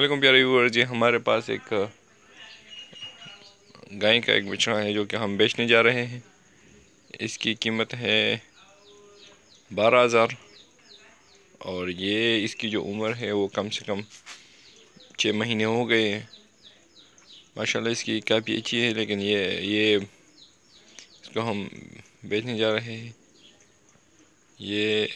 welcome प्यारे viewer जी हमारे पास एक गाय का एक बिछड़ा है जो कि हम बेचने जा रहे हैं इसकी कीमत है बारह हज़ार और ये इसकी जो उम्र है वो कम से कम छः महीने हो गए हैं माशाल्लाह इसकी काफ़ी अच्छी है लेकिन ये ये इसको हम बेचने जा रहे हैं ये